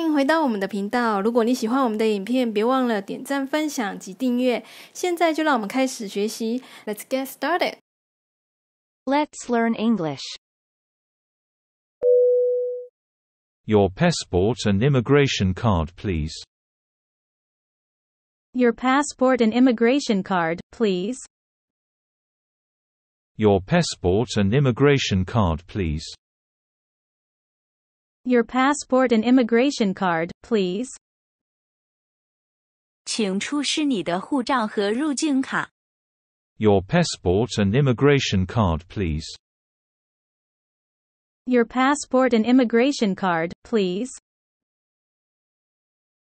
欢迎回到我们的频道。如果你喜欢我们的影片，别忘了点赞、分享及订阅。现在就让我们开始学习。Let's get started. Let's learn English. Your passport and immigration card, please. Your passport and immigration card, please. Your passport and immigration card, please. Your passport and immigration card, please. 请出示你的护照和入境卡。Your passport and immigration card, please. Your passport and immigration card, please.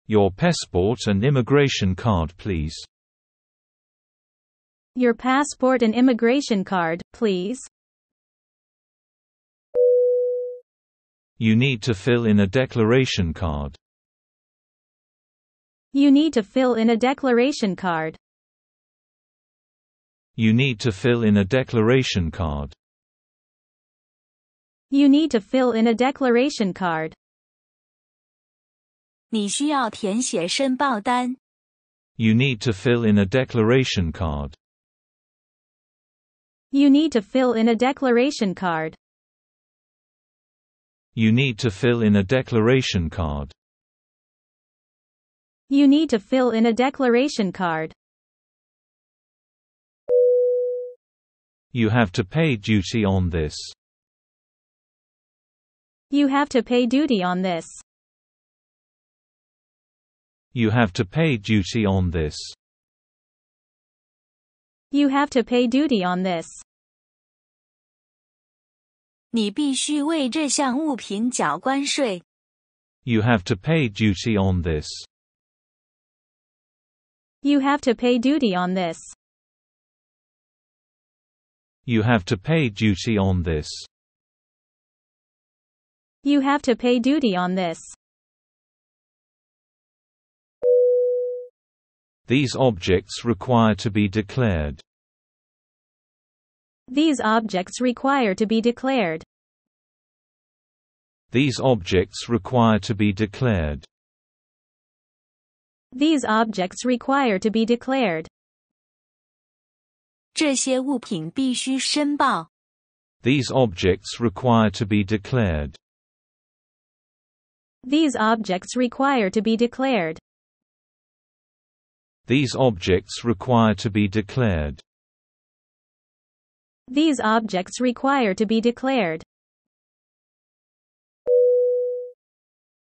Your passport and immigration card, please. Your passport and immigration card, please. You need to fill in a declaration card. You need to fill in a declaration card. You need to fill in a declaration card. You need to fill in a declaration card. You need to fill in a declaration card. You need to fill in a declaration card. You need to fill in a declaration card. You need to fill in a declaration card. You have to pay duty on this. You have to pay duty on this. You have to pay duty on this. You have to pay duty on this. 你必须为这项物品缴关税。You have to pay duty on this. You have to pay duty on this. You have to pay duty on this. You have to pay duty on this. These objects require to be declared. These objects require to be declared. These objects require to be declared. These objects require to be declared. These objects require to be declared. These objects require to be declared. These objects require to be declared. These objects require to be declared.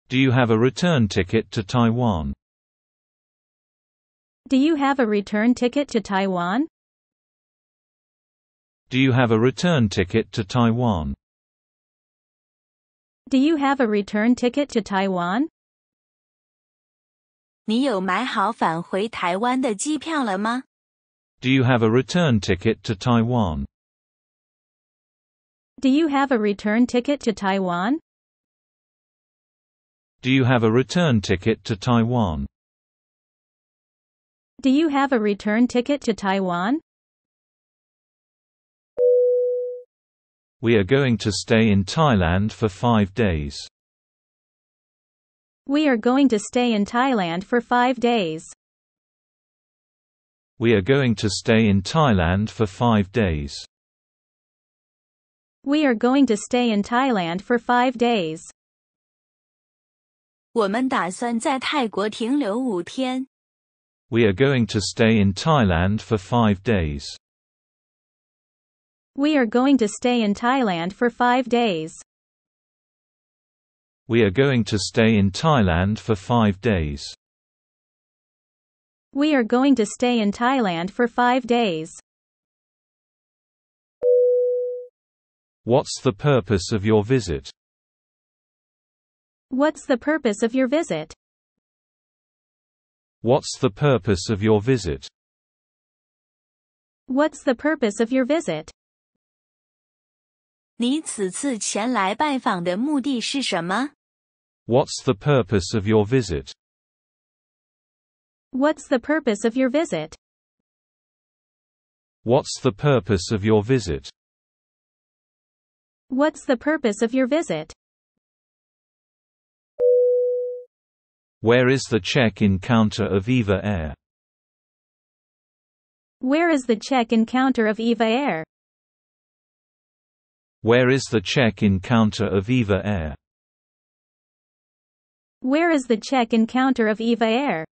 Do you have a return ticket to Taiwan? Do you have a return ticket to Taiwan? Do you have a return ticket to Taiwan? Do you have a return ticket to Taiwan? 你有买好返回台湾的机票了吗? Do you have a return ticket to Taiwan? Do you have a return ticket to Taiwan? Do you have a return ticket to Taiwan? Do you have a return ticket to Taiwan? We are going to stay in Thailand for five days. We are going to stay in Thailand for five days. We are going to stay in Thailand for five days. We are going to stay in Thailand for five days. 我们打算在泰国停留五天。We are going to stay in Thailand for five days. We are going to stay in Thailand for five days. We are going to stay in Thailand for five days. We are going to stay in Thailand for five days. What's the purpose of your visit? What's the purpose of your visit? What's the purpose of your visit? What's the purpose of your visit? What's the purpose of your visit? What's the purpose of your visit? What's the purpose of your visit? What's the purpose of your visit? Where is the check-in counter of Eva Air? Where is the check-in counter of Eva Air? Where is the check-in counter of Eva Air? Where is the check-in counter of Eva Air?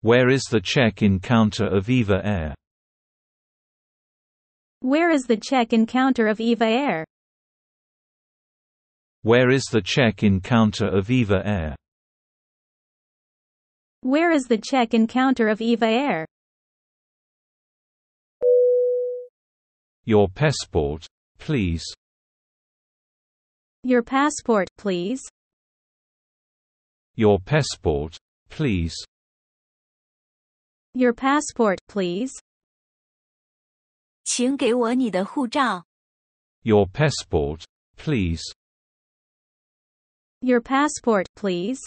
Where is the check-in counter of Eva Air? Where is the check-in counter of Eva Air? Where is the check-in encounter of Eva Air? Where is the check-in encounter of Eva Air? Your passport, please. Your passport, please. Your passport, please. Your passport, please. Your passport, please. Your passport, please.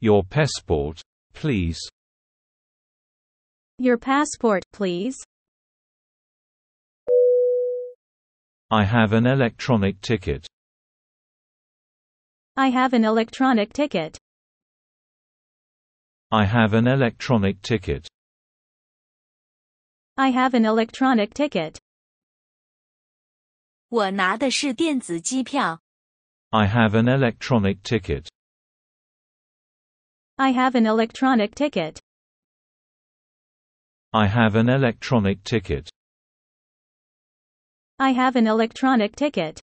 Your passport, please. Your passport, please. I have an electronic ticket. I have an electronic ticket. I have an electronic ticket. I have an electronic ticket. 我拿的是电子机票。I have an electronic ticket. I have an electronic ticket. I have an electronic ticket. I have an electronic ticket.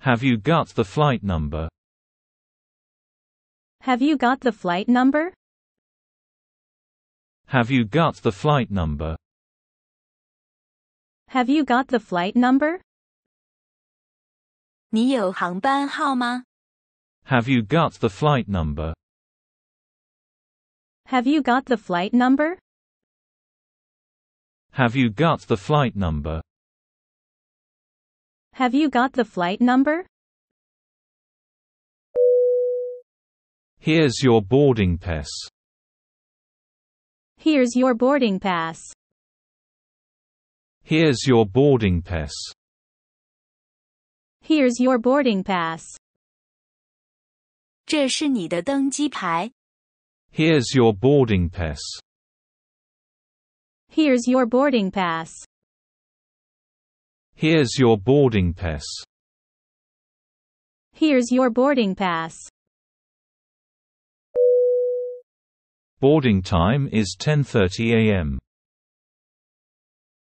Have you got the flight number? Have you got the flight number? Have you got the flight number? Have you got the flight number? Have you got the flight number? Have you got the flight number? Have you got the flight number? Have you got the flight number? Here's your boarding pass. Here's your boarding pass. Here's your boarding pass. Here's your boarding pass. your boarding pass. Here's your boarding pass. Here's your boarding pass. Here's your boarding pass. Boarding time is 10:30 a.m.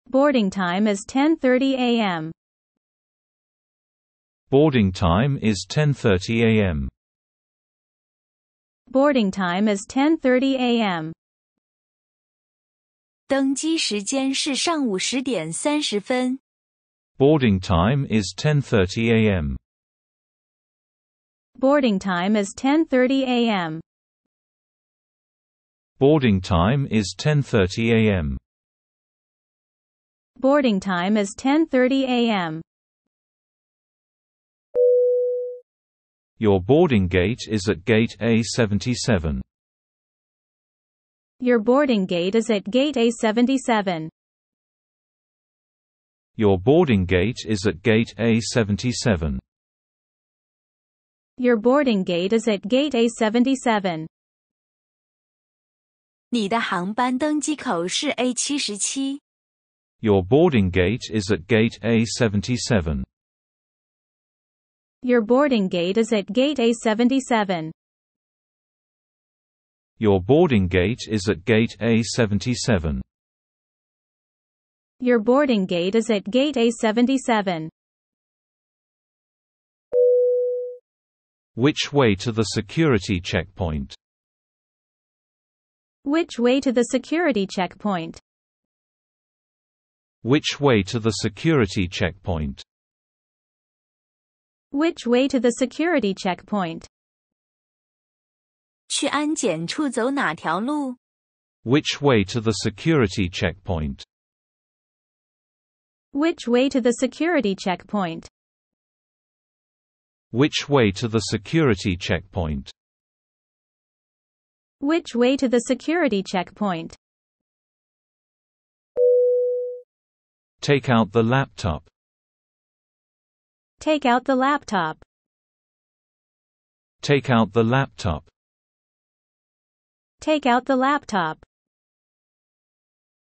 Boarding time is 10:30 a.m. Boarding time is 10:30 a.m. Boarding time is 10:30 a.m. Boarding time is 10:30 a.m. Boarding time is 10:30 a.m. Boarding time is 10:30 a.m. Boarding time is 10:30 a.m. Your boarding gate is at gate A77. Your boarding gate is at gate A77. Your boarding gate is at gate A77. Your boarding gate is at gate A77. 你的航班登机口是 77your boarding gate is at gate A77. Your boarding gate is at gate A77. Your boarding gate is at gate A77. Your boarding gate is at gate A77. Which way to the security checkpoint? Which way to the security checkpoint? Which way to the security checkpoint? Which way to the security checkpoint? 去安检处走哪条路? Which way to the security checkpoint? Which way to the security checkpoint? Which way to the security checkpoint? Which way to the security checkpoint? Take out the laptop. Take out the laptop. Take out the laptop. Take out the laptop.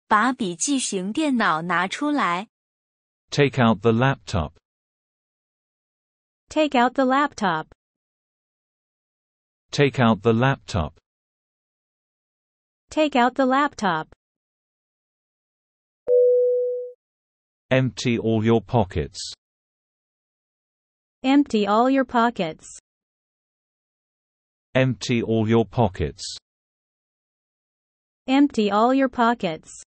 把笔记型电脑拿出来。Take out the laptop. Take out the laptop. Take out the laptop. Take out the laptop. Empty all your pockets. Empty all your pockets. Empty all your pockets. Empty all your pockets.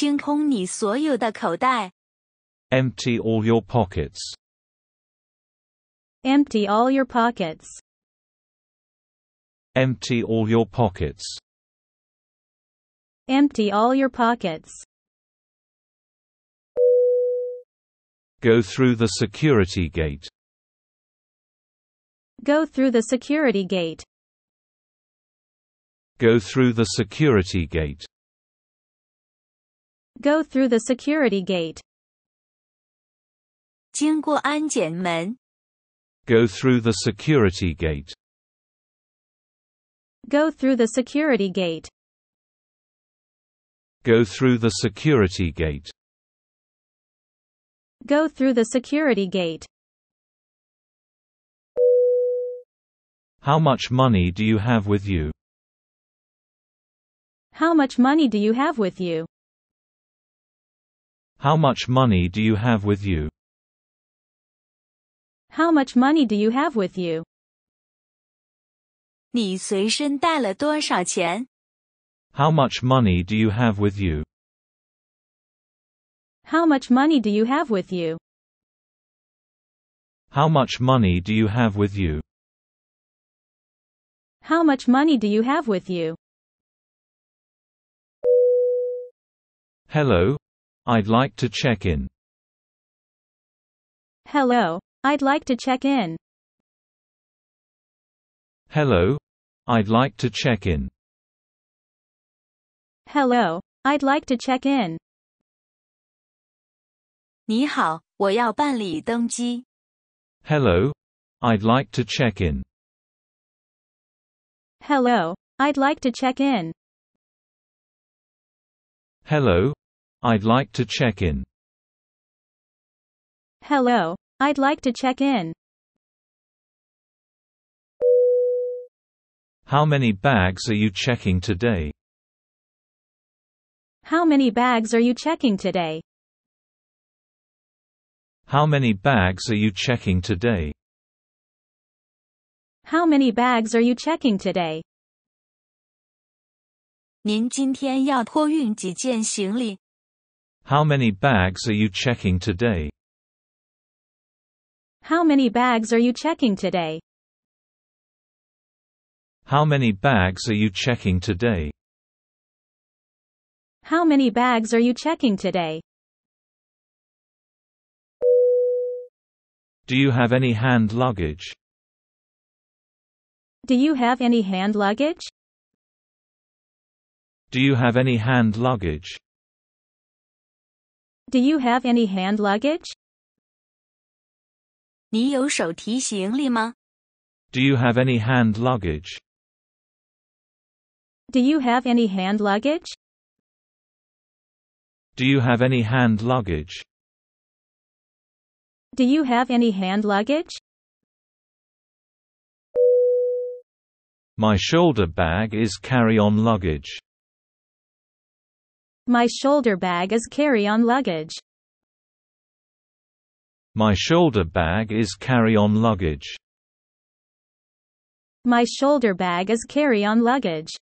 Empty all your pockets. Empty all your pockets. Empty all your pockets. Empty all your pockets. Go through the security gate. Go through the security gate. Go through the security gate. Go through the security gate. 经过安检门. Go through the security gate. Go through the security gate. Go through the security gate. Go through the security gate. How much money do you have with you? How much money do you have with you? How much money do you have with you? How much money do you have with you? 你随身带了多少钱? How much money do you have with you? How much money do you have with you? How much money do you have with you? How much money do you have with you? Hello. I'd like to check in. Hello. I'd like to check in. Hello. I'd like to check in. Hello. I'd like to check in. Hello, i I'd like to check in. Hello, I'd like to check in. Hello, I'd like to check in. Hello, I'd like to check in. How many bags are you checking today? How many bags are you checking today? How many bags are you checking today? How many bags are you checking today? 您今天要托运几件行李？How many bags are you checking today? How many bags are you checking today? How many bags are you checking today? How many bags are you checking today? Do you have any hand luggage? Do you have any hand luggage? Do you have any hand luggage? Do you have any hand luggage? Do you have any hand luggage? Do you have any hand luggage? Do you have any hand luggage? Do you have any hand luggage? My shoulder bag is carry-on luggage. My shoulder bag is carry-on luggage. My shoulder bag is carry-on luggage. My shoulder bag is carry-on luggage.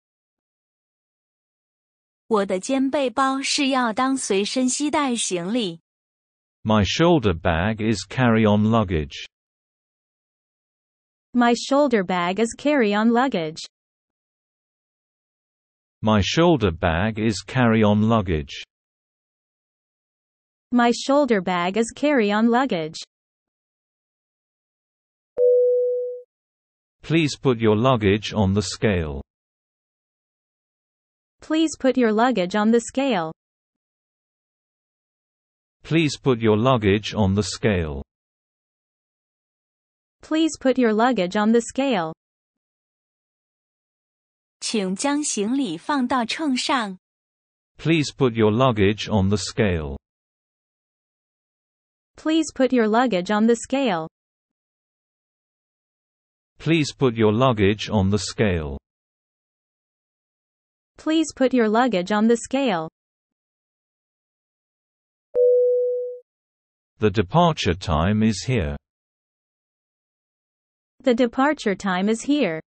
我的肩背包是要当随身携带行李。my shoulder bag is carry-on luggage. My shoulder bag is carry-on luggage. My shoulder bag is carry-on luggage. My shoulder bag is carry-on luggage. Please put your luggage on the scale. Please put your luggage on the scale. Please put your luggage on the scale. Please put your luggage on the scale. 请将行李放到秤上. Please put your luggage on the scale. Please put your luggage on the scale. Please put your luggage on the scale. Please put your luggage on the scale. The departure time is here. The departure time is here.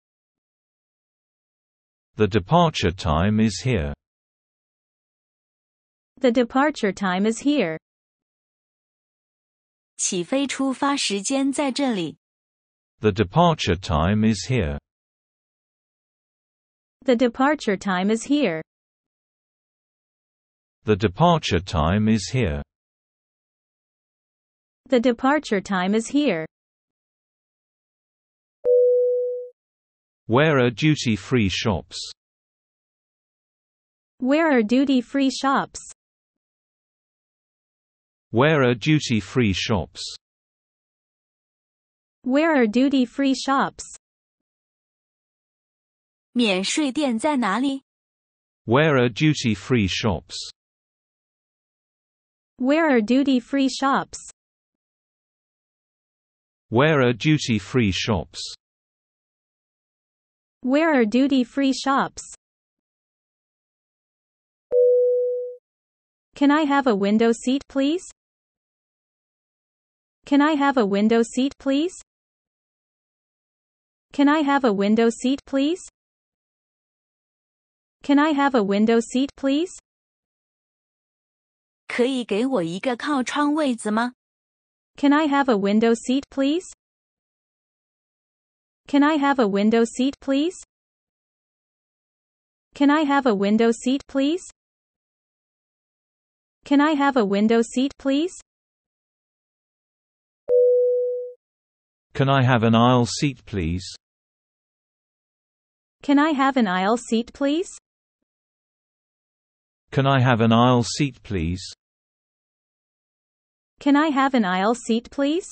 The departure time is here. The departure time is here. 起飞出发时间在这里。The departure time is here. The departure time is here. The departure time is here. The departure time is here. Where are duty-free shops? Where are duty-free shops? Where are duty-free shops? Where are duty-free shops? 免税店在哪里? Where are duty-free shops? Where are duty-free shops? Where are duty-free shops? Where are duty-free shops? Can I have a window seat, please? Can I have a window seat, please? Can I have a window seat, please? Can I have a window seat, please? 可以给我一个靠窗位子吗？can I have a window seat, please? Can I have a window seat, please? Can I have a window seat, please? Can I have a window seat, please? Can I have an aisle seat, please? Can I have an aisle seat, please? Can I have an aisle seat, please? Can I have an aisle seat, please?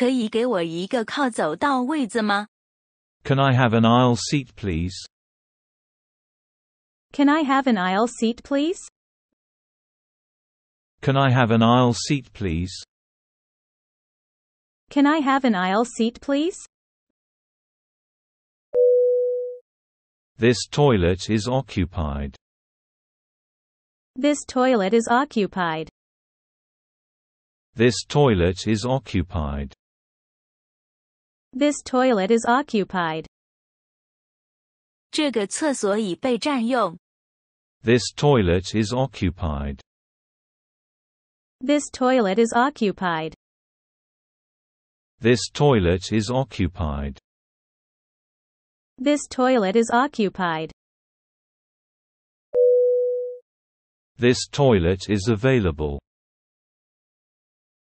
I have an aisle seat, please? Can I have an aisle seat, please? Can I have an aisle seat, please? Can I have an aisle seat, please? This toilet is occupied. This toilet is occupied. This toilet is occupied. This toilet is occupied. This toilet is occupied. This toilet is occupied. This toilet is occupied. This toilet is occupied. This toilet is available.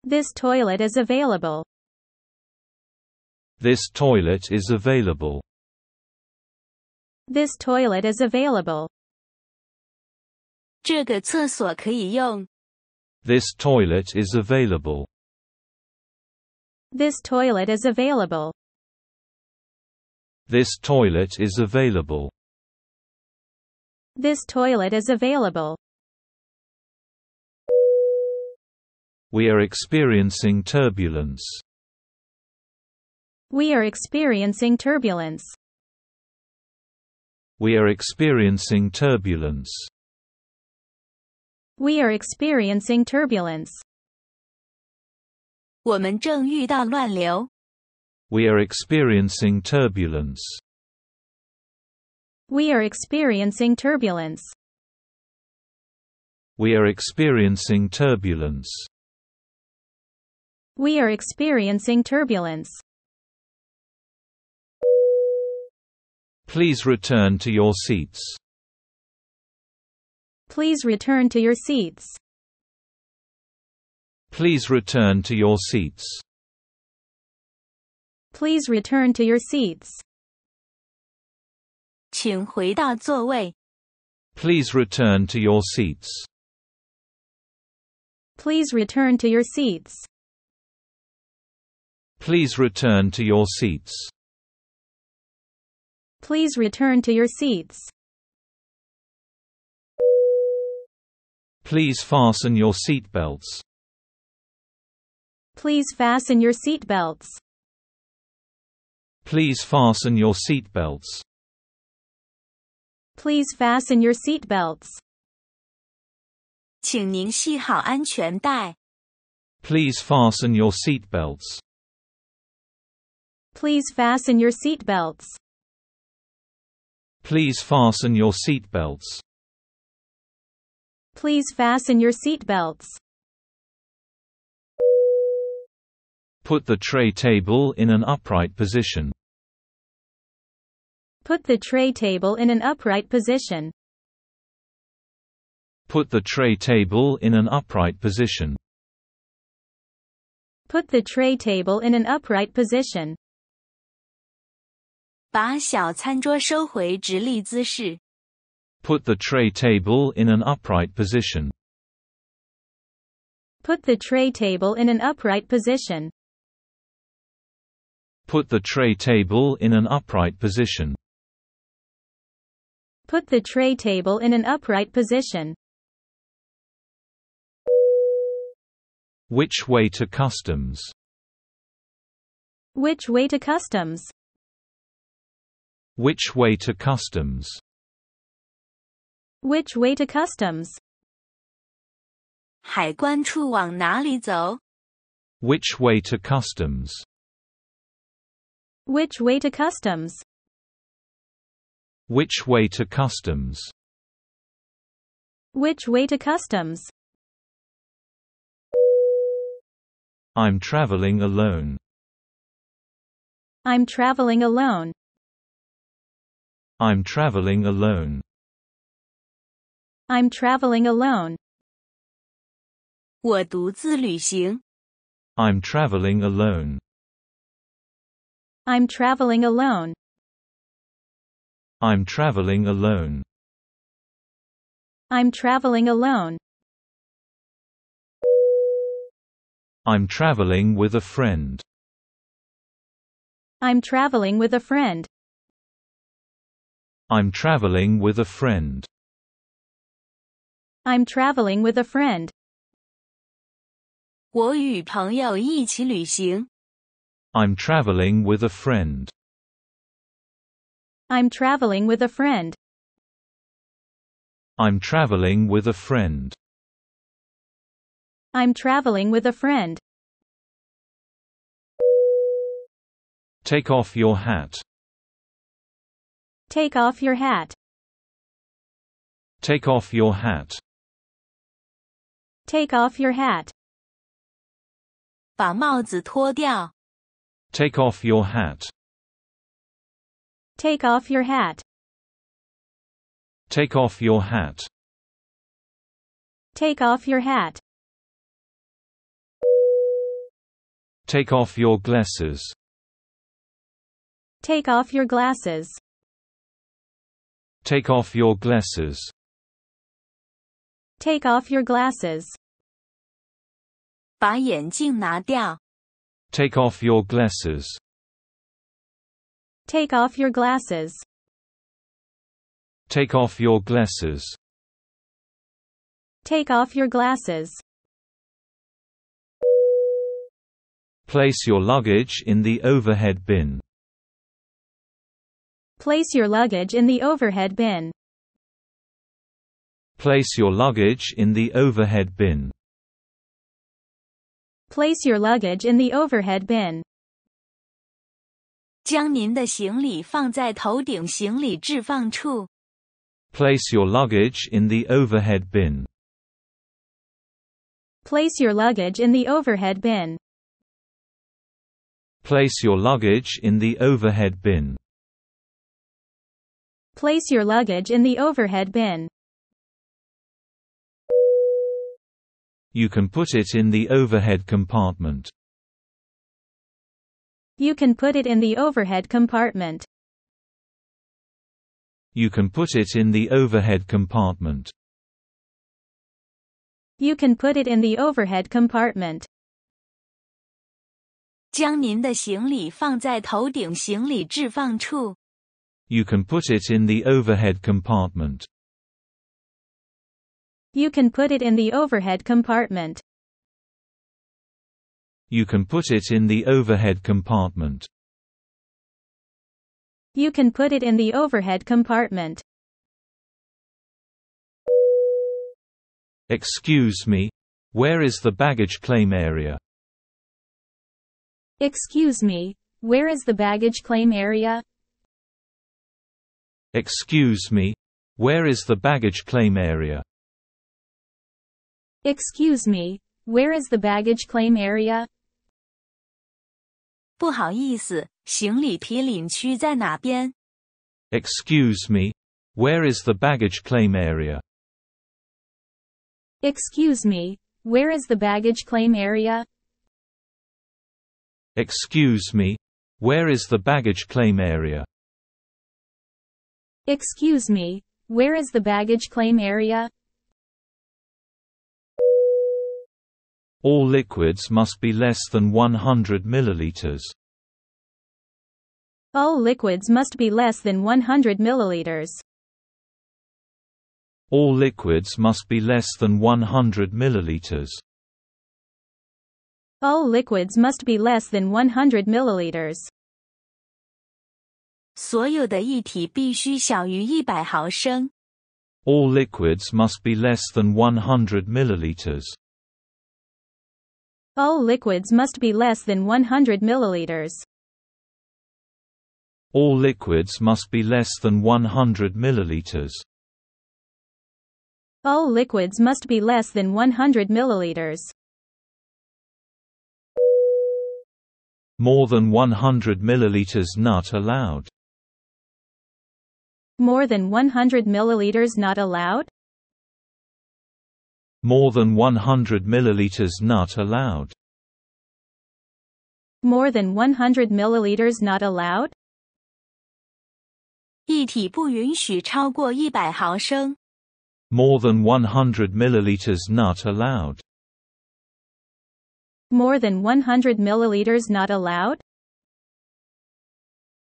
This toilet is available. This toilet is available. This toilet is available. This toilet is available. This toilet is available. This toilet is available. This toilet is available. We are experiencing turbulence. We are experiencing turbulence. We are experiencing turbulence. We are experiencing turbulence. We are experiencing turbulence. We are experiencing turbulence. We are experiencing turbulence. We are experiencing turbulence. Please return to your seats. Please return to your seats. Please return to your seats. Please return to your seats. Please return to your seats. Please return to your seats. Please return to your seats. Please return to your seats. Please fasten your seatbelts. Please fasten your seatbelts. Please fasten your seatbelts. Please fasten your seatbelts. Please fasten your seatbelts. Please fasten your seatbelts. Please fasten your seatbelts. Please fasten your seatbelts. Put the tray table in an upright position. Put the tray table in an upright position. Put the tray table in an upright position. Put the tray table in an upright position. 把小餐桌收回直立姿势。Put the tray table in an upright position. Put the tray table in an upright position. Put the tray table in an upright position. Put the tray table in an upright position. Which way to customs? Which way to customs? Which way to customs? Which way to customs? 海关处往哪里走? Which way to customs? Which way to customs? Which way to customs? Which way to customs? I'm traveling alone. I'm traveling alone. I'm traveling alone. I'm traveling alone. i am traveling alone. I'm traveling alone. I'm traveling alone. I'm traveling alone. I'm traveling with a friend. I'm traveling with a friend. I'm traveling with a friend. I'm traveling with a friend. i am traveling with a friend. I'm traveling with a friend. I'm traveling with a friend. I'm traveling with a friend. Take off your hat. Take off your hat. Take off your hat. Take off your hat. 把帽子脱掉。Take off your hat. Take off your hat. Take off your hat. Take off your hat. Take off your glasses. Take off your glasses. Take off your glasses. Take off your glasses. 把眼镜拿掉。Take off your glasses. Take off your glasses. Take off your glasses. Take off your glasses. Place your luggage in the overhead bin. Place your luggage in the overhead bin. Place your luggage in the overhead bin. Place your luggage in the overhead bin. 将您的行李放在头顶行李置放处. Place your luggage in the overhead bin. Place your luggage in the overhead bin. Place your luggage in the overhead bin. Place your luggage in the overhead bin. You can put it in the overhead compartment. You can put it in the overhead compartment. You can put it in the overhead compartment. You can put it in the overhead compartment. 将您的行李放在头顶行李置放处。you can put it in the overhead compartment. You can put it in the overhead compartment. You can put it in the overhead compartment. You can put it in the overhead compartment. Excuse me, where is the baggage claim area? Excuse me, where is the baggage claim area? Excuse me? Where is the baggage claim area? Excuse me, where is the baggage claim area? Excuse me, where is the baggage claim area? Excuse me, where is the baggage claim area? Excuse me, where is the baggage claim area? Excuse me, where is the baggage claim area? All liquids must be less than 100 milliliters. All liquids must be less than 100 milliliters. All liquids must be less than 100 milliliters. All liquids must be less than 100 milliliters. 所有的液体必须小于一百毫升。All liquids must be less than 100 milliliters. All liquids must be less than 100 milliliters. All liquids must be less than 100 milliliters. All liquids must be less than 100 milliliters. More than 100 milliliters not allowed. More than 100 milliliters not allowed? More than 100 milliliters not allowed. More than 100 milliliters not allowed? 液体不允许超过100毫升。More than 100 milliliters not allowed. More than 100 milliliters not allowed?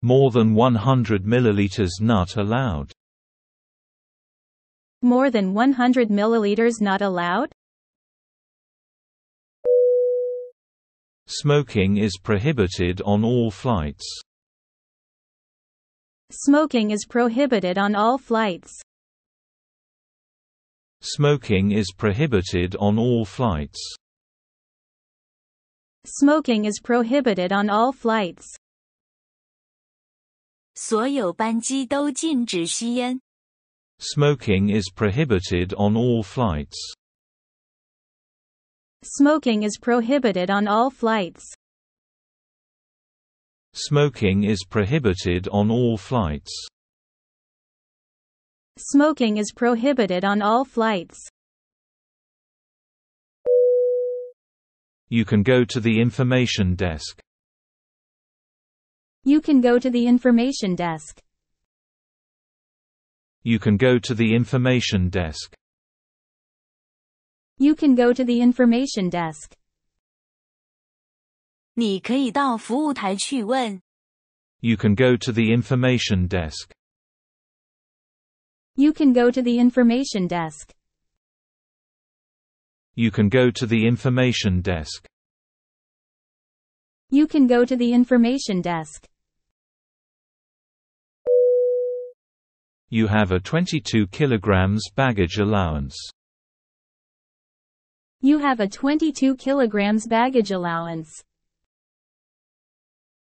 More than 100 milliliters not allowed. More than 100 milliliters not allowed? Smoking is prohibited on all flights. Smoking is prohibited on all flights. Smoking is prohibited on all flights. Smoking is prohibited on all flights. 所有班机都禁止吸烟。Smoking is prohibited on all flights. Smoking is prohibited on all flights. Smoking is prohibited on all flights. Smoking is prohibited on all flights. You can go to the information desk. You can go to the information desk. You can go to the information desk. You can go to the information desk. 你可以到服务台去问。You can go to the information desk. You can go to the information desk. You can go to the information desk. You can go to the information desk. You have a 22 kilograms baggage allowance. You have a 22 kilograms baggage allowance.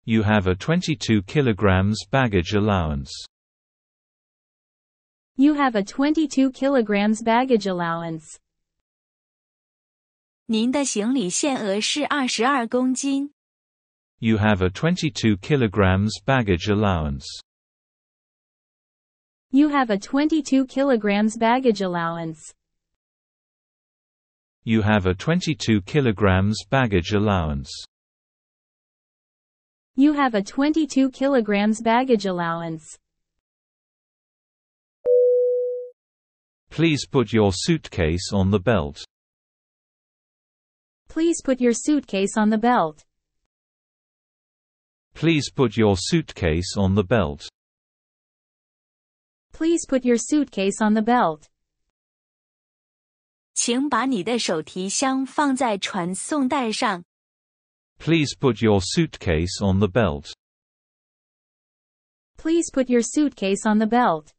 You have a 22 kilograms baggage allowance. You have a 22 kilograms baggage allowance. 您的行李限额是 You have a 22 kilograms baggage allowance. You have a 22 kilograms baggage allowance. You have a 22 kilograms baggage allowance. You have a 22 kilograms baggage allowance. Please put your suitcase on the belt. Please put your suitcase on the belt. Please put your suitcase on the belt. Please put your suitcase on the belt. 请把你的手提箱放在传送带上。Please put your suitcase on the belt. Please put your suitcase on the belt.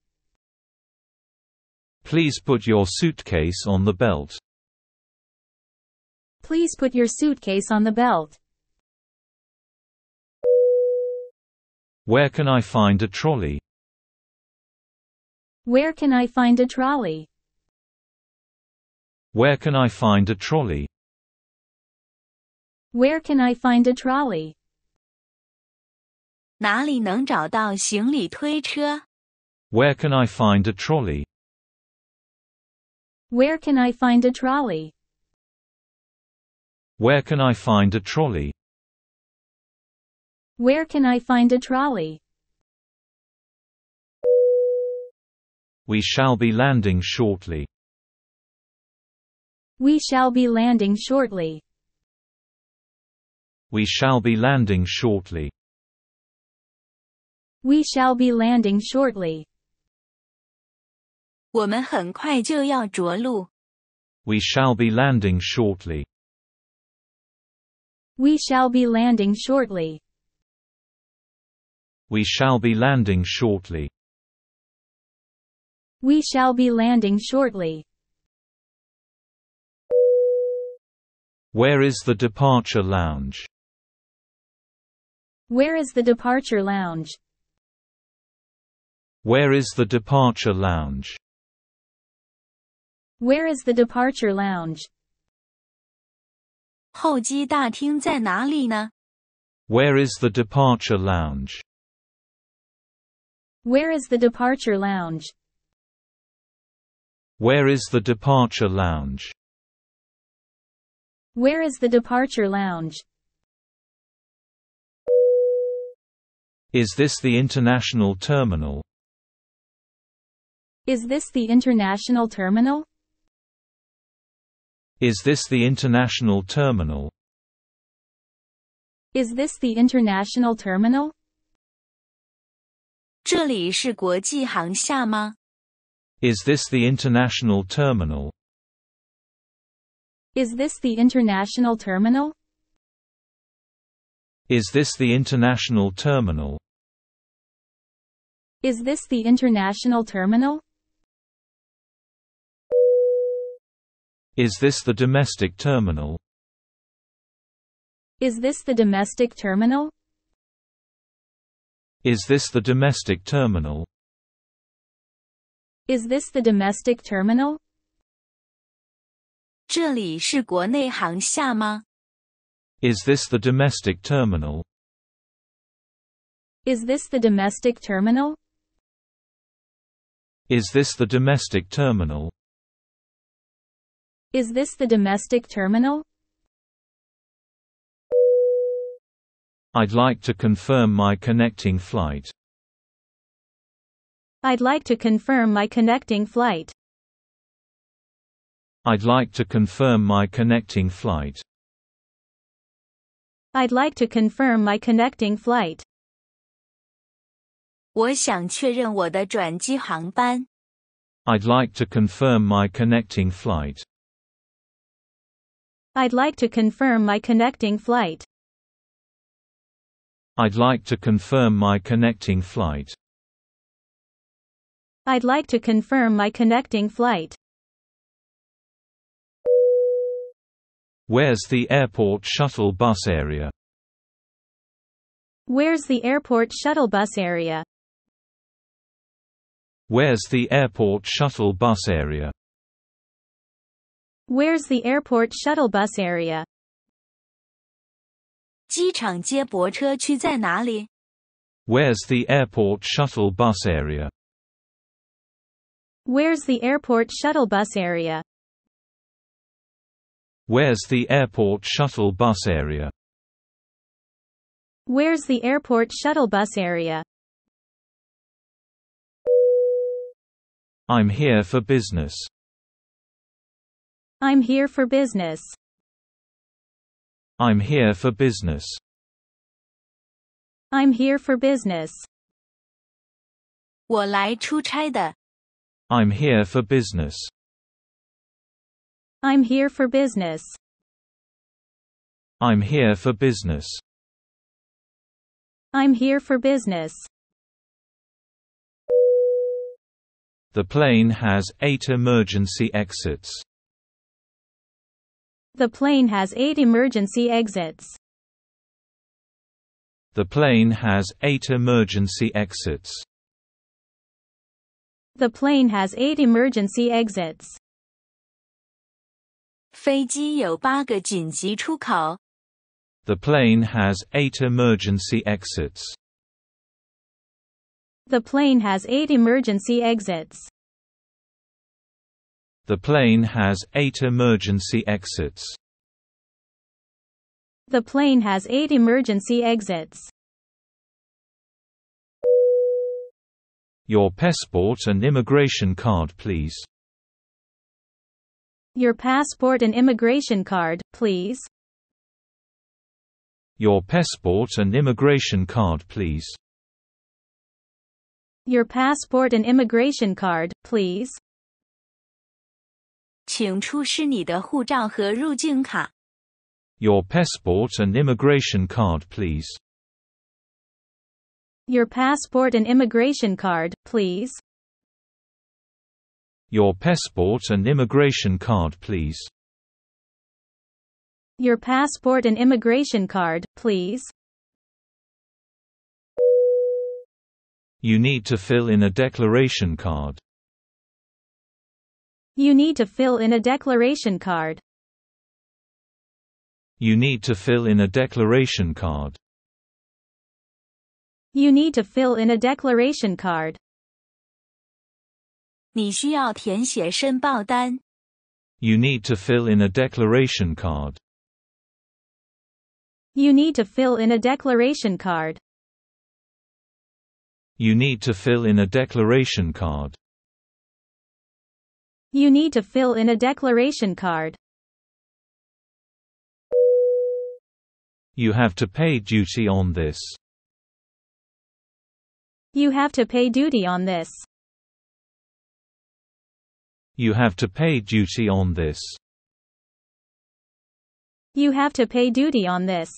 Please put your suitcase on the belt. Please put your suitcase on the belt. Where can I find a trolley? Where can I find a trolley? Where can I find a trolley? Where can I find a trolley? Where can I find a trolley? Where can I find a trolley? Where can I find a trolley? Where can I find a trolley? We shall be landing shortly. We shall be landing shortly. We shall be landing shortly. We shall be landing shortly. 我们很快就要着陆。We shall be landing shortly. We shall be landing shortly. We shall be landing shortly. We shall be landing shortly. Where is the departure lounge? Where is the departure lounge? Where is the departure lounge? Where is the departure lounge? 候机大厅在哪里呢? Where is the departure lounge? Where is the departure lounge? Where is the departure lounge? Where is the departure lounge? Is this the international terminal? Is this the international terminal? Is this the international terminal? Is this the international terminal? 这里是国际航厦吗？is this the international terminal? Is this the international terminal? Is this the international terminal? Is this the international terminal? Is this the domestic terminal? Is this the domestic terminal? Is this the domestic terminal? Is this the domestic terminal? 这里是国内航厦吗? Is this the domestic terminal? Is this the domestic terminal? Is this the domestic terminal? Is this the domestic terminal? I'd like to confirm my connecting flight. I'd like to confirm my connecting flight. I'd like to confirm my connecting flight. I'd like to confirm my connecting flight. 我想确认我的转机航班。I'd like to confirm my connecting flight. I'd like to confirm my connecting flight. I'd like to confirm my connecting flight. I'd like to confirm my connecting flight. Where's the airport shuttle bus area? Where's the airport shuttle bus area? Where's the airport shuttle bus area? Where's the airport shuttle bus area? Where's the airport shuttle bus area? Where's the airport shuttle bus area? Where's the airport shuttle bus area? Where's the airport shuttle bus area? I'm here for business. I'm here for business. I'm here for business. I'm here for business. 我来出差的。I'm here for business. I'm here for business. I'm here for business. I'm here for business. The plane has eight emergency exits. The plane has eight emergency exits. The plane has eight emergency exits. The plane has eight emergency exits. The plane has eight emergency exits. The plane has eight emergency exits. The plane has eight emergency exits. The plane has eight emergency exits. Your passport and immigration card, please. Your passport and immigration card, please. Your passport and immigration card, please. Your passport and immigration card, please. 请出示你的护照和入境卡。Your passport and immigration card, please. Your passport and immigration card, please. Your passport and immigration card, please. Your passport and immigration card, please. You need to fill in a declaration card. You need to fill in a declaration card. You need to fill in a declaration card. You need to fill in a declaration card. You need to fill in a declaration card. You need to fill in a declaration card. You need to fill in a declaration card. You need to fill in a declaration card. You have to pay duty on this. You have to pay duty on this. You have to pay duty on this. You have to pay duty on this.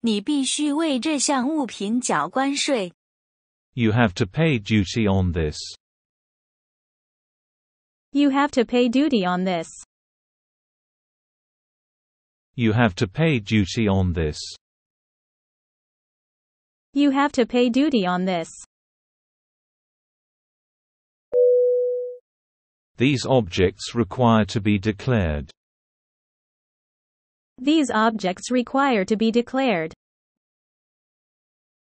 你必须为这项物品缴关税。You have to pay duty on this. You have to pay duty on this. You have to pay duty on this. You have to pay duty on this. These objects require to be declared. These objects require to be declared.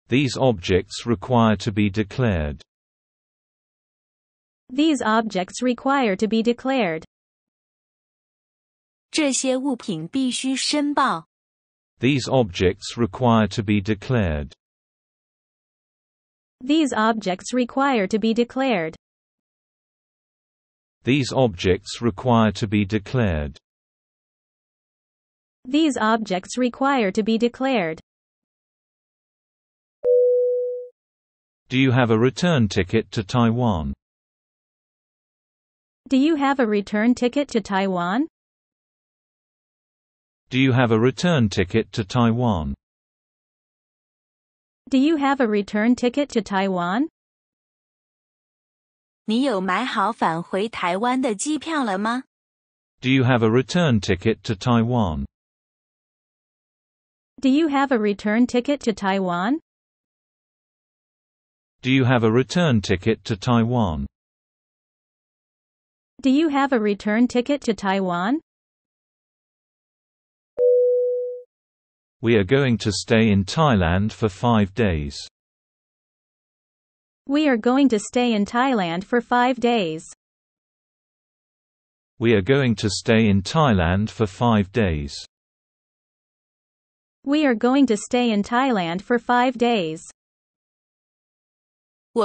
These objects require to be declared. These objects require to be declared. These objects require to be declared. These objects require to be declared. These objects require to be declared. These objects require to be declared. Do you have a return ticket to Taiwan? Do you have a return ticket to Taiwan? Do you have a return ticket to Taiwan? Do you have a return ticket to Taiwan? 你有买好返回台湾的机票了吗？Do you have a return ticket to Taiwan? Do you have a return ticket to Taiwan? Do you have a return ticket to Taiwan? Do you have a return ticket to Taiwan? We are going to stay in Thailand for five days. We are going to stay in Thailand for five days. We are going to stay in Thailand for five days. We are going to stay in Thailand for five days. We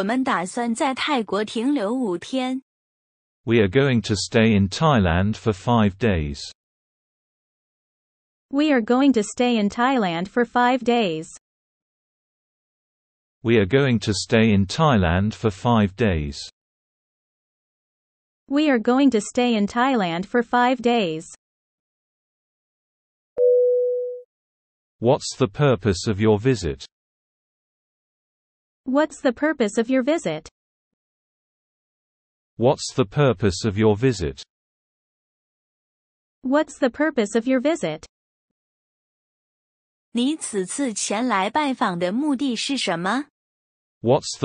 are going to stay in Thailand for five days. We are going to stay in Thailand for five days. We are going to stay in Thailand for five days. We are going to stay in Thailand for five days. What's the purpose of your visit? What's the purpose of your visit? What's the purpose of your visit? What's the purpose of your visit? What's the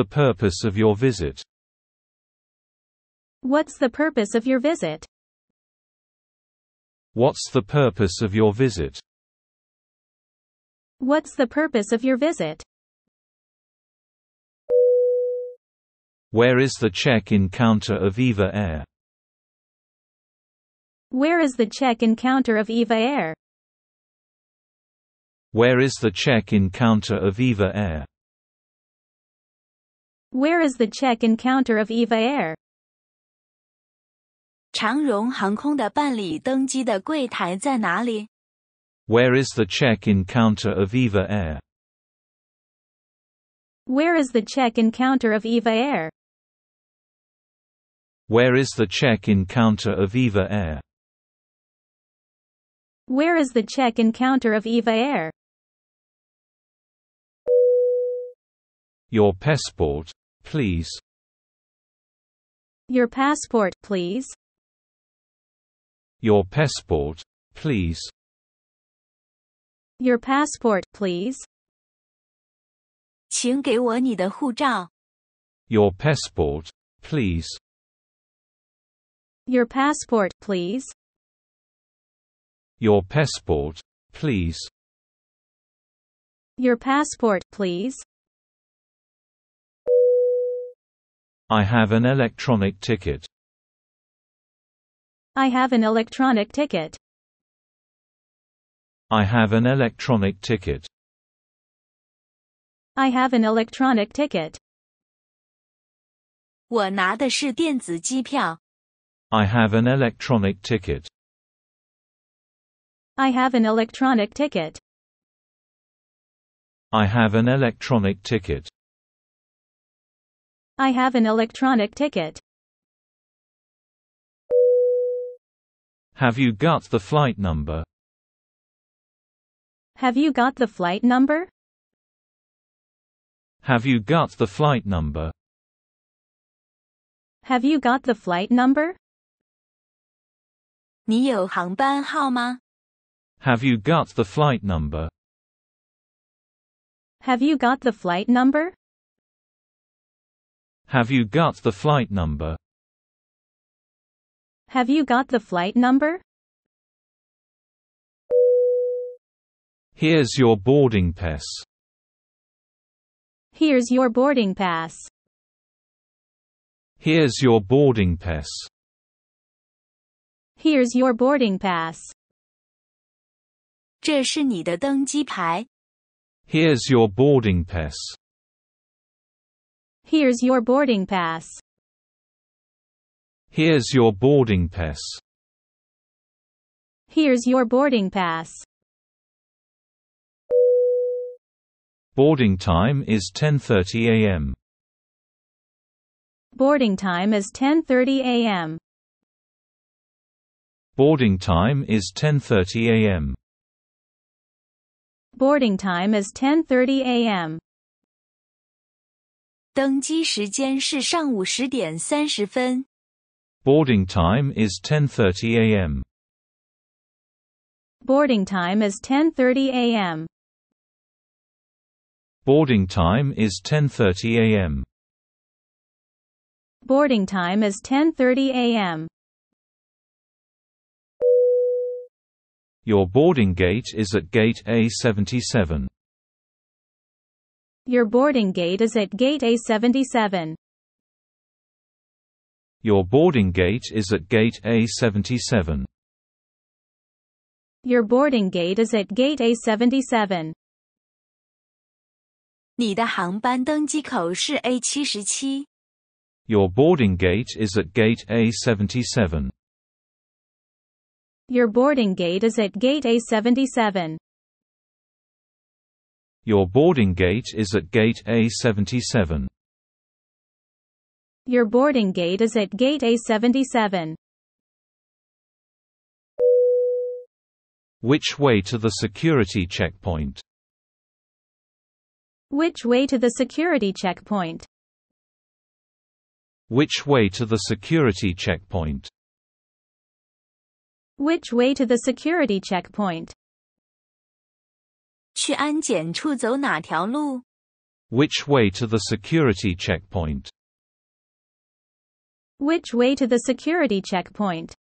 purpose of your visit? What's the purpose of your visit? What's the purpose of your visit? What's the purpose of your visit? Where is the check-in counter of EVA Air? Where is the check-in counter of EVA Air? Where is the check-in encounter of Eva Air? Where is the check encounter of Eva Air? Where is the Czech encounter of Eva Air? Where is the check-in encounter of Eva Air? Where is the check-in encounter of Eva Air? Where is the check-in encounter of Eva Air? Your passport, please. Your passport, please. Your passport, please. Your passport, please. Your passport, please. Your passport, please. Your passport, please. Your passport, please. I have an electronic ticket. I have an electronic ticket. I have an electronic ticket. I have an electronic ticket. I have an electronic ticket. I have an electronic ticket. I have an electronic ticket. I have an electronic ticket. Have you got the flight number? Have you got the flight number? Have you got the flight number? Have you got the flight number? 你有航班号吗? Have you got the flight number? Have you got the flight number? Have you got the flight number? Have you got the flight number? Here's your boarding pass. Here's your boarding pass. Here's your boarding pass. Here's your boarding pass. Here's your boarding pass. Here's your boarding pass. Here's your boarding pass. Here's your boarding pass. Boarding time is 10:30 a.m. Boarding time is 10:30 a.m. Boarding time is 10:30 a.m. Boarding time is 10:30 a.m. 登机时间是上午十点三十分。Boarding time is 10:30 a.m. Boarding time is 10:30 a.m. Boarding time is 10:30 a.m. Boarding time is 10:30 a.m. Your boarding gate is at gate A77. Your boarding gate is at gate A77. Your boarding gate is at gate A77. Your boarding gate is at gate A77. 你的航班登机口是 A 七十七。Your boarding gate is at gate A77. Your boarding gate is at gate A77. Your boarding gate is at gate A77. Your boarding gate is at gate A77. Which way to the security checkpoint? Which way to the security checkpoint? Which way to the security checkpoint? Which way to the security checkpoint? 去安检处走哪条路？Which way to the security checkpoint? Which way to the security checkpoint?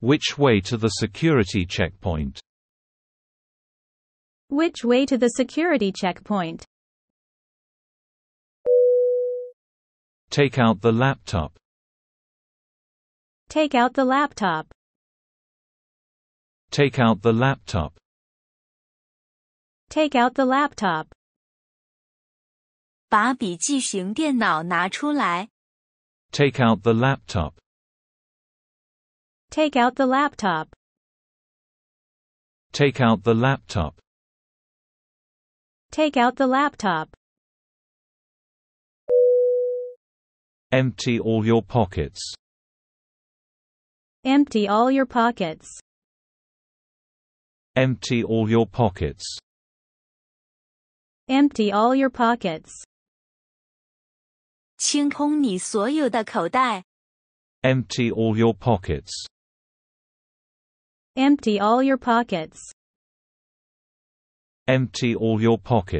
Which way to the security checkpoint? Which way to the security checkpoint? Take out the laptop. Take out the laptop. Take out the laptop. Take out the laptop. 把笔记型电脑拿出来。Take out the laptop. Take out the laptop. Take out the laptop. Take out the laptop. Empty all your pockets. Empty all your pockets. Empty all your pockets. Empty all your pockets. Empty all your pockets. Empty all your pockets. Empty all your pockets.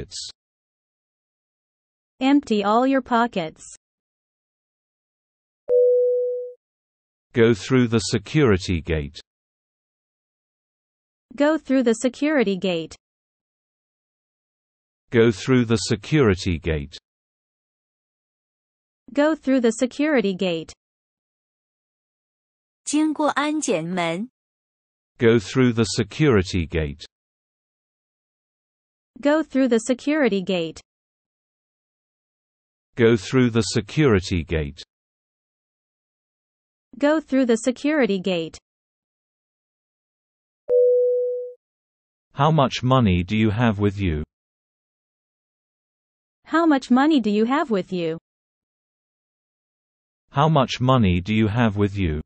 Empty all your pockets. Go through the security gate. Go through the security gate. Go through the security gate. Go through the security gate. 经过安检门。Go through the security gate. Go through the security gate. Go through the security gate. Go through the security gate. How much money do you have with you? How much money do you have with you? How much money do you have with you?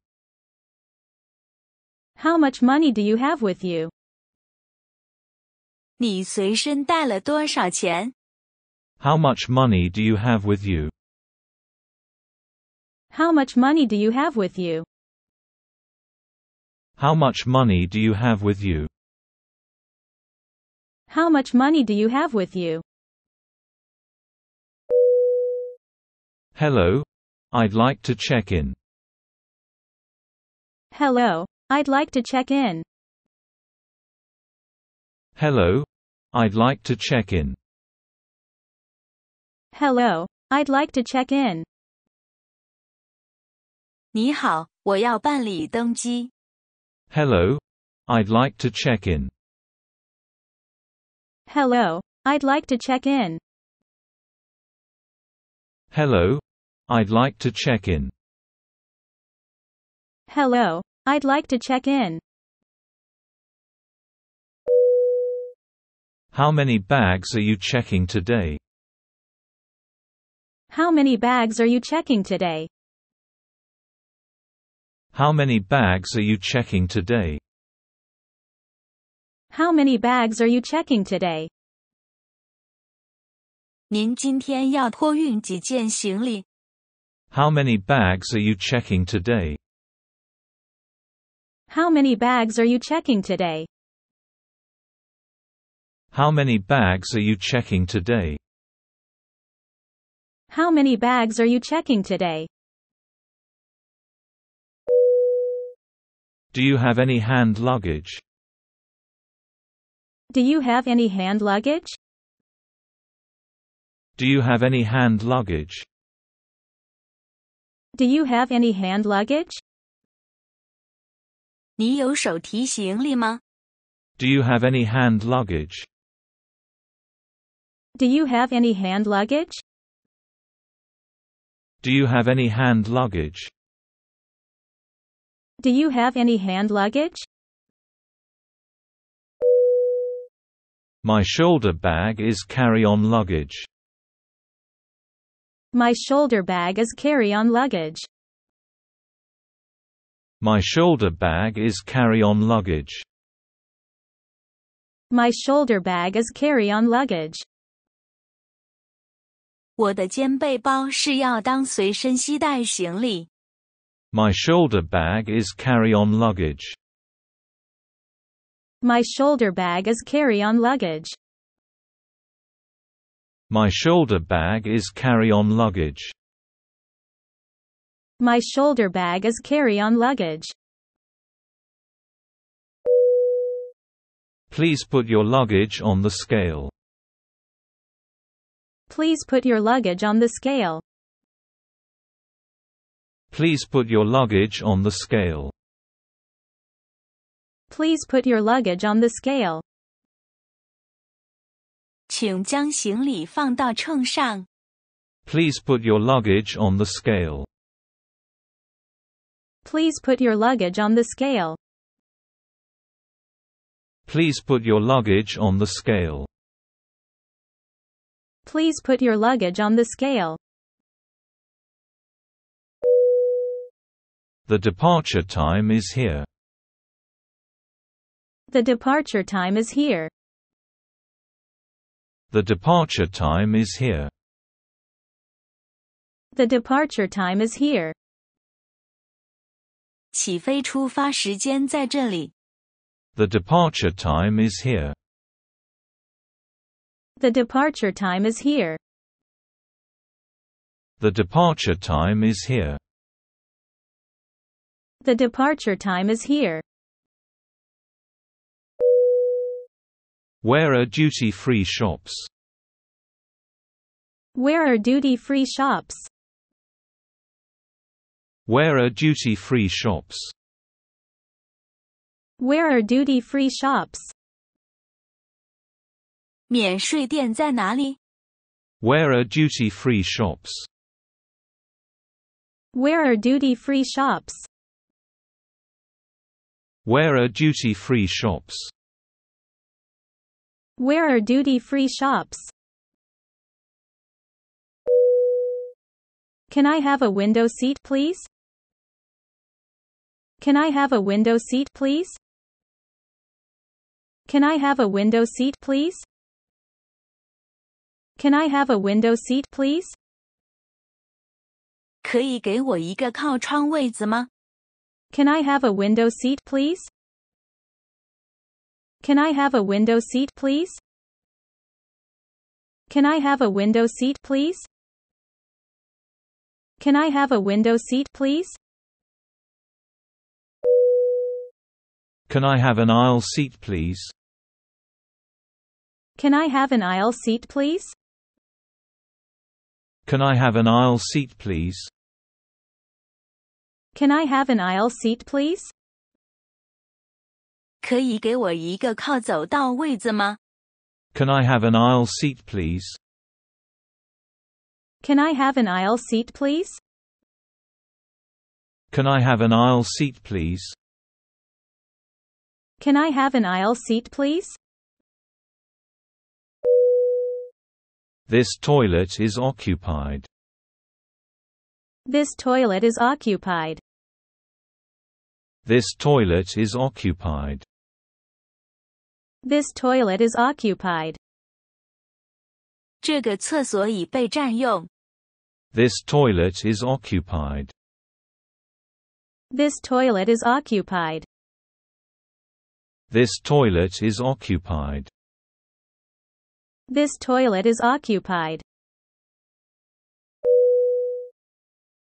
How much money do you have with you? 你随身带了多少钱? How much money do you have with you? How much money do you have with you? How much money do you have with you? How much money do you have with you? Hello. I'd like to check in. Hello. I'd like to check in. Hello. I'd like to check in. Hello. I'd like to check in. 你好，我要办理登机。Hello. I'd like to check in. Hello. I'd like to check in. Hello. I'd like to check in. Hello, I'd like to check in. How many bags are you checking today? How many bags are you checking today? How many bags are you checking today? How many bags are you checking today? 您今天要托运几件行李？how many bags are you checking today? How many bags are you checking today? How many bags are you checking today? How many bags are you checking today? Do you have any hand luggage? Do you have any hand luggage? Do you have any hand luggage? Do you have any hand luggage? you have any hand luggage? Do you have any hand luggage? Do you have any hand luggage? Do you have any hand luggage? My shoulder bag is carry-on luggage. My shoulder bag is carry-on luggage. My shoulder bag is carry-on luggage. My shoulder bag is carry-on luggage. My shoulder bag is carry-on luggage. My shoulder bag is carry-on luggage. My shoulder bag is carry-on luggage. My shoulder bag is carry-on luggage. Please put your luggage on the scale. Please put your luggage on the scale. Please put your luggage on the scale. Please put your luggage on the scale. 请将行李放到秤上。Please put your luggage on the scale. Please put your luggage on the scale. Please put your luggage on the scale. Please put your luggage on the scale. The departure time is here. The departure time is here. The departure time is here. The departure time is here. 起飞出发时间在这里。The departure time is here. The departure time is here. The departure time is here. The departure time is here. Where are duty-free shops? Where are duty-free shops? Where are duty-free shops? Where are duty-free shops? 免税店在哪里? Where are duty-free shops? Where are duty-free shops? Where are duty-free shops? Where are duty-free shops? Can I have a window seat, please? Can I have a window seat, please? Can I have a window seat, please? Can I have a window seat, please? Can I have a window seat, please? Can I have a window seat, please? Can I have a window seat, please? Can I have a window seat, please? Can I have an aisle seat, please? Can I have an aisle seat, please? Can I have an aisle seat, please? Can I have an aisle seat, please? 可以给我一个靠走道位子吗？Can I have an aisle seat, please? Can I have an aisle seat, please? Can I have an aisle seat, please? Can I have an aisle seat, please? This toilet is occupied. This toilet is occupied. This toilet is occupied. This toilet is occupied. This toilet is occupied. This toilet is occupied. This toilet is occupied. This toilet is occupied.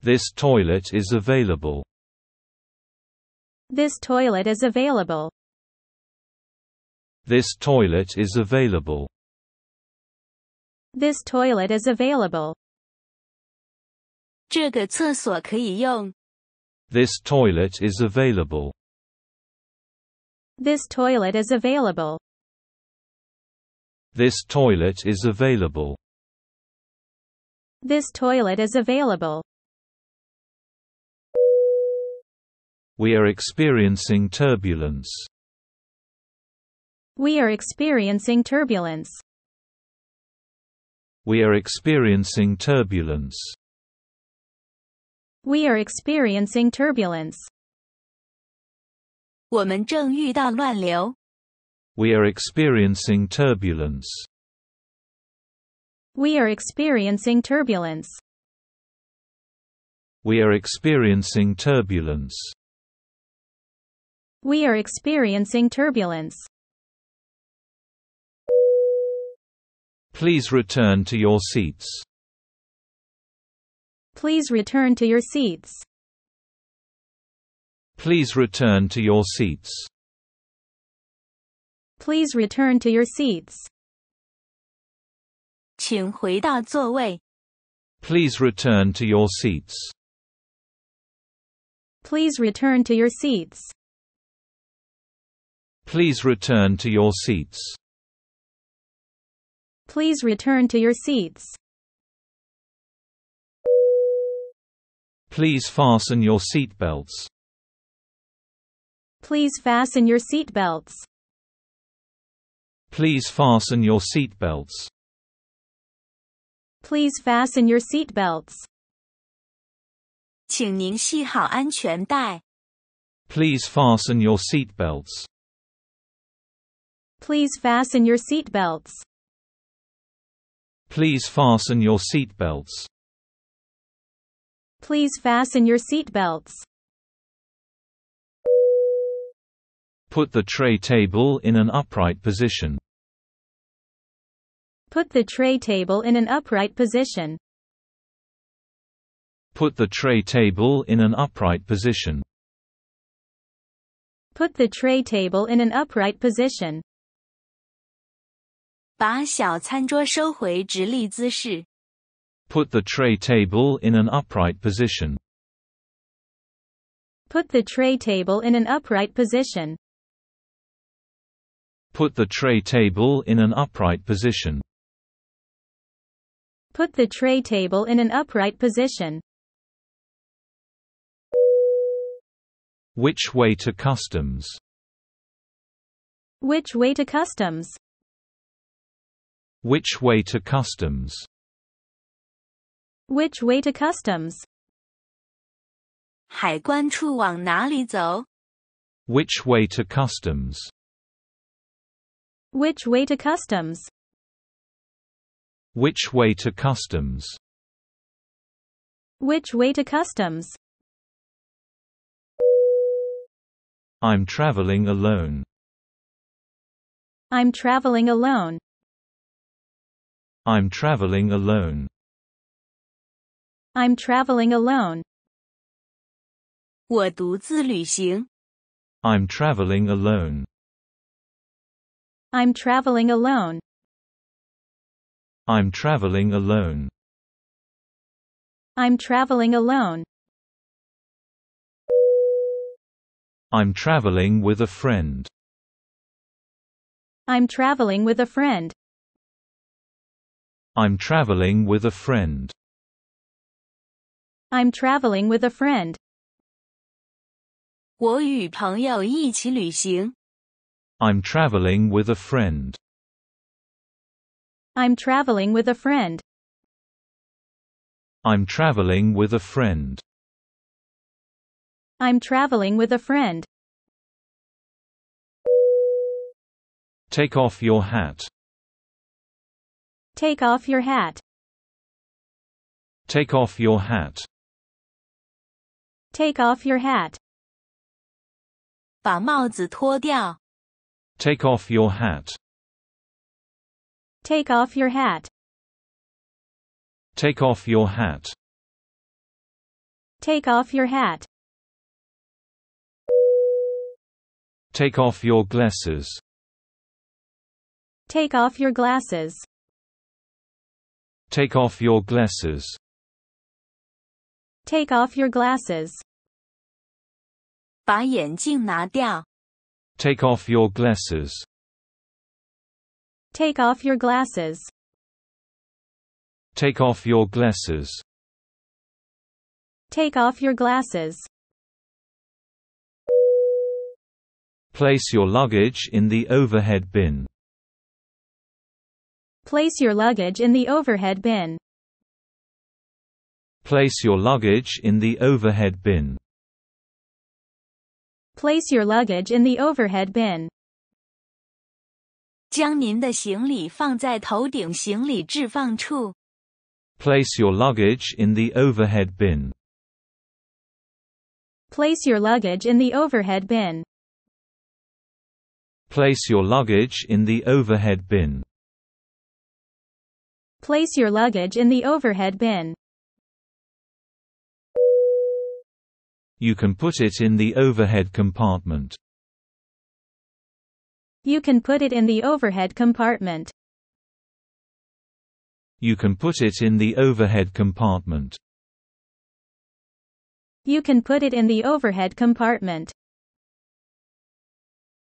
This toilet is available. This toilet is available. This toilet is available. This toilet is available. toilet is available. This toilet is available. This toilet is available. This toilet is available. We are experiencing turbulence. We are experiencing turbulence. We are experiencing turbulence. We are experiencing turbulence. We are experiencing turbulence. We are experiencing turbulence. We are experiencing turbulence. We are experiencing turbulence. Please return to your seats. Please return to your seats. Please return to your seats. Please return to your seats. Please return to your seats. Please return to your seats. Please return to your seats. Please return to your seats. Please fasten your seatbelts. Please fasten your seatbelts. Please fasten your seatbelts. Please fasten your seatbelts. Please fasten your seatbelts. Please fasten your seatbelts. Please fasten your seatbelts. Please fasten your seatbelts. Put the tray table in an upright position. Put the tray table in an upright position. Put the tray table in an upright position. Put the tray table in an upright position. 把小餐桌收回直立姿势。Put the tray table in an upright position. Put the tray table in an upright position. Put the tray table in an upright position. Put the tray table in an upright position. Which way to customs? Which way to customs? Which way to customs? Which way to customs? 海关处往哪里走? Which way to customs? Which way to customs? Which way to customs? Which way to customs? I'm traveling alone. I'm traveling alone. I'm traveling alone. I'm traveling alone. 我独自旅行。I'm traveling alone. I'm traveling alone. I'm traveling alone. I'm traveling alone. I'm traveling with a friend. I'm traveling with a friend. I'm traveling with a friend. I'm traveling with a friend. i am traveling with a friend. I'm traveling with a friend. I'm traveling with a friend. I'm traveling with a friend. Take off your hat. Take off your hat. Take off your hat. Take off your hat. 把帽子脱掉。Take off your hat. Take off your hat. Take off your hat. Take off your hat. Take off your glasses. Take off your glasses. Take off your glasses. Take off your glasses. 把眼镜拿掉。Take off your glasses. Take off your glasses. Take off your glasses. Take off your glasses. Place your luggage in the overhead bin. Place your luggage in the overhead bin. Place your luggage in the overhead bin. Place your luggage in the overhead bin. 将您的行李放在头顶行李置放处. Place your luggage in the overhead bin. Place your luggage in the overhead bin. Place your luggage in the overhead bin. Place your luggage in the overhead bin. You can put it in the overhead compartment. You can put it in the overhead compartment. You can put it in the overhead compartment. You can put it in the overhead compartment.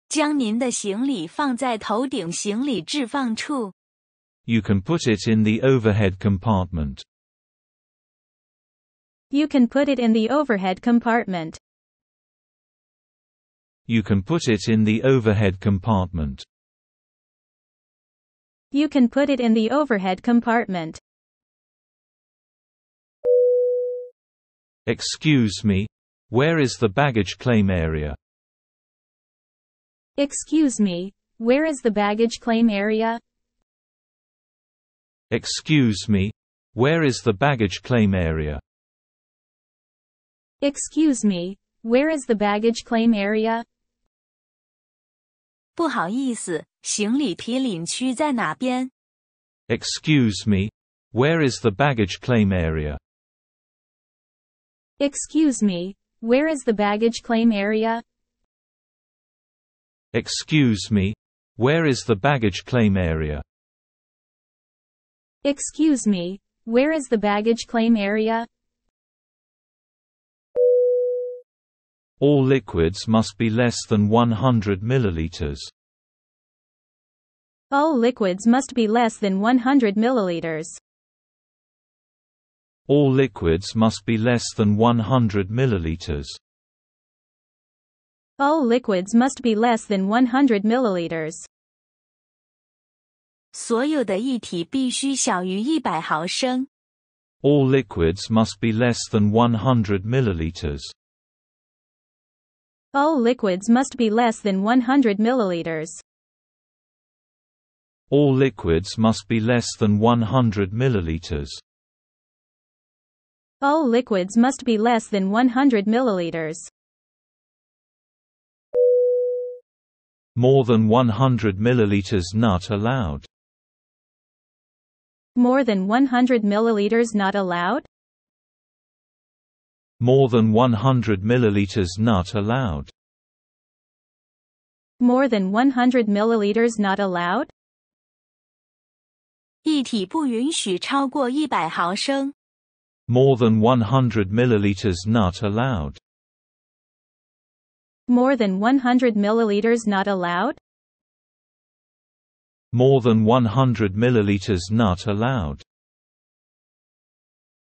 将您的行李放在头顶行李置放处。you can put it in the overhead compartment. You can put it in the overhead compartment. You can put it in the overhead compartment. You can put it in the overhead compartment. Excuse me, where is the baggage claim area? Excuse me, where is the baggage claim area? Excuse me? Where is the baggage claim area? Excuse me, where is the baggage claim area? Excuse me, where is the baggage claim area? Excuse me, where is the baggage claim area? Excuse me, where is the baggage claim area? Excuse me, where is the baggage claim area? All liquids must be less than 100 milliliters. All liquids must be less than 100 milliliters. All liquids must be less than 100 milliliters. All liquids must be less than 100 milliliters. 所有的液体必须小于一百毫升。All liquids must be less than 100 milliliters. All liquids must be less than 100 milliliters. All liquids must be less than 100 milliliters. All liquids must be less than 100 milliliters. More than 100 milliliters not allowed. More than 100 milliliters not allowed? More than 100 milliliters not allowed. More than 100 milliliters not allowed? 液体不允许超过100毫升。More than 100 milliliters not allowed. More than 100 milliliters not allowed? More than 100 milliliters nut allowed.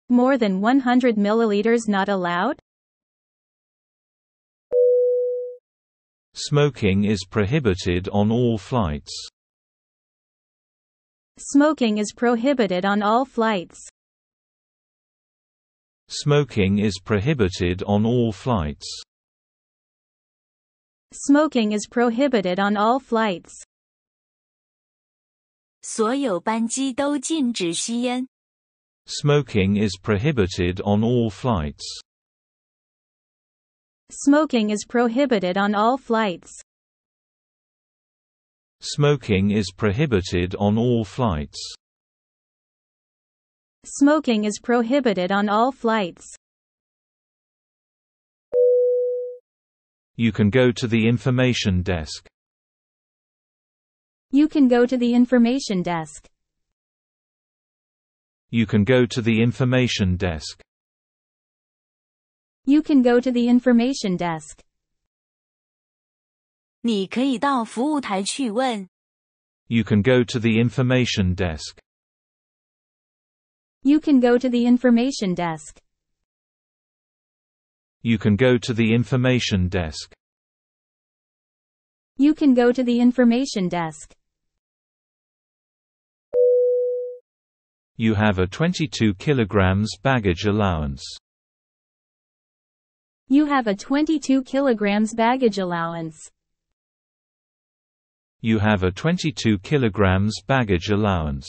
More than 100 milliliters not allowed? Smoking is prohibited on all flights. Smoking is prohibited on all flights. Smoking is prohibited on all flights. Smoking is prohibited on all flights. 所有班机都禁止吸烟。Smoking is prohibited on all flights. Smoking is prohibited on all flights. Smoking is prohibited on all flights. Smoking is prohibited on all flights. You can go to the information desk. You can go to the information desk. You can go to the information desk. You can go to the information desk. You can go to the information desk. You can go to the information desk. You can go to the information desk. You can go to the information desk. you have a 22 kg baggage allowance. You have a 22 kg baggage allowance. You have a 22 kg baggage allowance.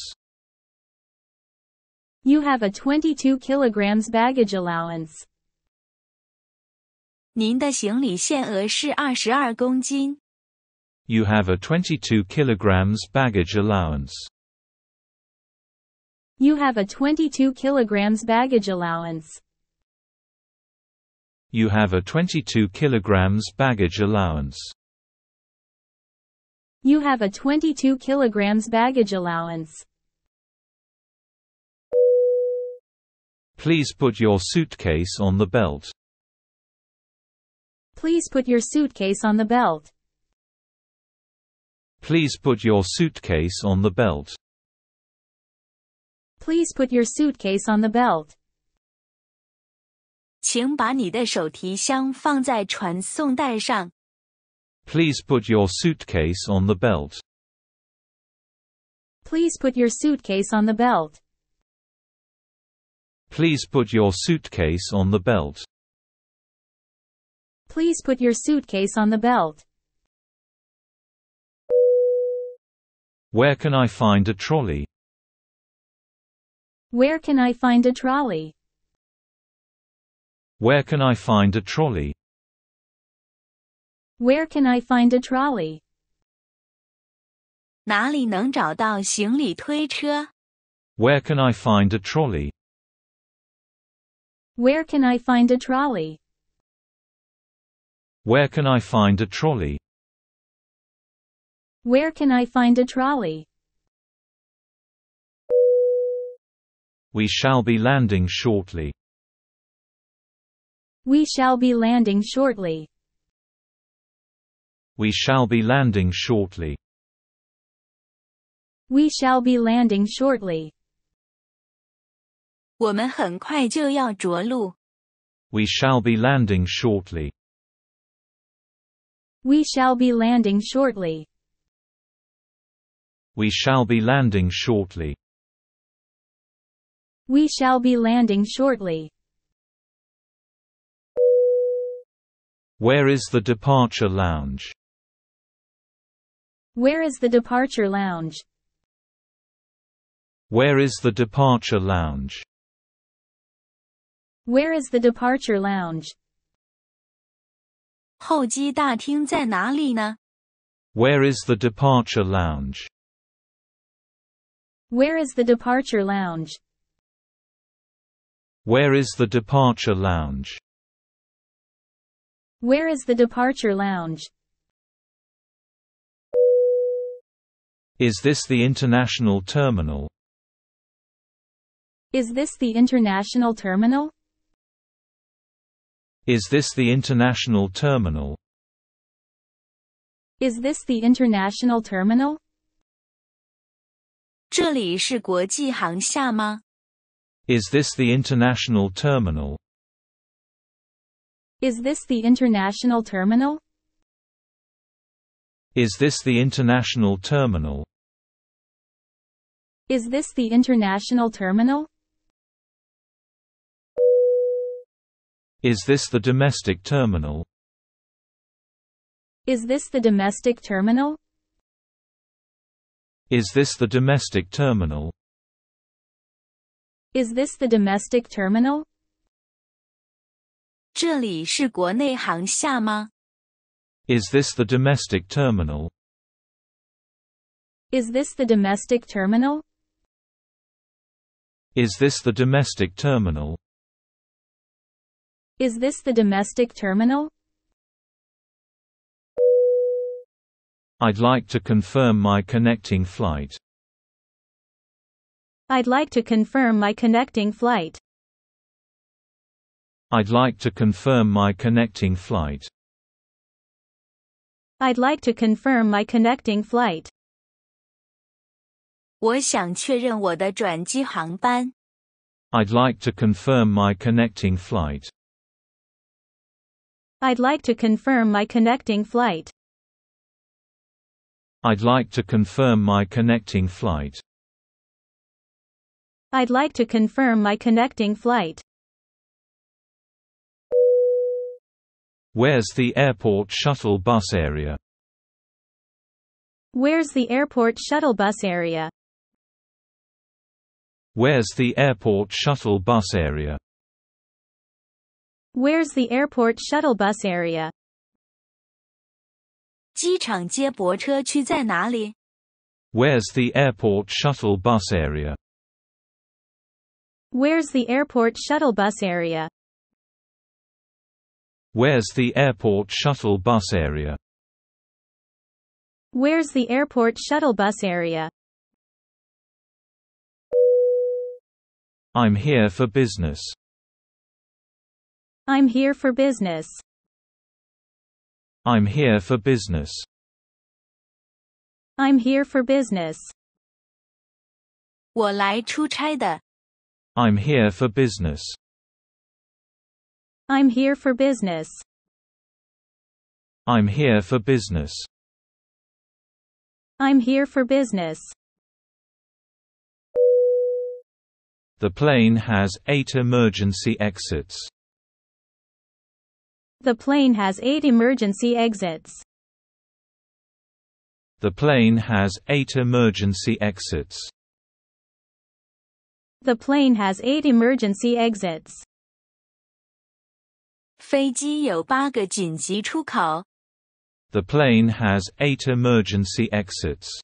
You have a 22 kg baggage allowance. You have a 22 kg baggage allowance. You have a 22 kilograms baggage allowance. You have a 22 kilograms baggage allowance. You have a 22 kilograms baggage allowance. Please put your suitcase on the belt. Please put your suitcase on the belt. Please put your suitcase on the belt. Please put your suitcase on the belt. Please put your suitcase on the belt. Please put your suitcase on the belt. Please put your suitcase on the belt. Please put your suitcase on the belt. Where can I find a trolley? Where can I find a trolley? Where can I find a trolley? Where can I find a trolley? Where can I find a trolley? Where can I find a trolley? Where can I find a trolley? Where can I find a trolley? We shall be landing shortly. We shall be landing shortly. We shall be landing shortly. We shall be landing shortly. 我们很快就要着陆。We shall be landing shortly. We shall be landing shortly. We shall be landing shortly. We shall be landing shortly. Where is the departure lounge? Where is the departure lounge? Where is the departure lounge? Where is the departure lounge? 候机大厅在哪里呢? Where is the departure lounge? Where is the departure lounge? Where is the departure lounge? Where is the departure lounge? Is this the international terminal? Is this the international terminal? Is this the international terminal? Is this the international terminal? 这里是国际航厦吗？is this the international terminal? Is this the international terminal? Is this the international terminal? Is this the international terminal? Is this the domestic terminal? Is this the domestic terminal? Is this the domestic terminal? Is this the domestic terminal? 这里是国内航厦吗? Is this the domestic terminal? Is this the domestic terminal? Is this the domestic terminal? Is this the domestic terminal? I'd like to confirm my connecting flight. I'd like to confirm my connecting flight. I'd like to confirm my connecting flight. I'd like to confirm my connecting flight. 我想确认我的转机航班. i would like to confirm my connecting flight. I'd like to confirm my connecting flight. I'd like to confirm my connecting flight. I'd like to confirm my connecting flight. Where's the airport shuttle bus area? Where's the airport shuttle bus area? Where's the airport shuttle bus area? Where's the airport shuttle bus area? 机场接驳车区在哪里? Where's the airport shuttle bus area? Where's the airport shuttle bus area? Where's the airport shuttle bus area? Where's the airport shuttle bus area? I'm here for business. I'm here for business. I'm here for business. I'm here for business. 我来出差的。I'm here for business. I'm here for business. I'm here for business. I'm here for business. The plane has eight emergency exits. The plane has eight emergency exits. The plane has eight emergency exits. The plane has eight emergency exits. The plane has eight emergency exits.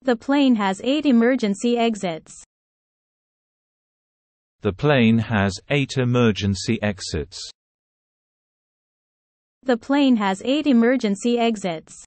The plane has eight emergency exits. The plane has eight emergency exits. The plane has eight emergency exits.